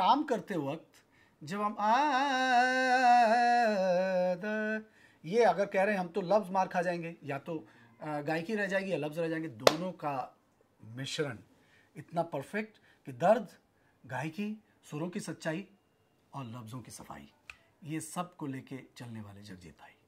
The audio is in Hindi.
काम करते वक्त जब हम आ ये अगर कह रहे हैं हम तो लफ्ज़ मार खा जाएंगे या तो गायकी रह जाएगी या लफ्ज़ रह जाएंगे दोनों का मिश्रण इतना परफेक्ट कि दर्द गायकी सुरों की सच्चाई और लफ्ज़ों की सफाई ये सब को लेके चलने वाले जगजीत भाई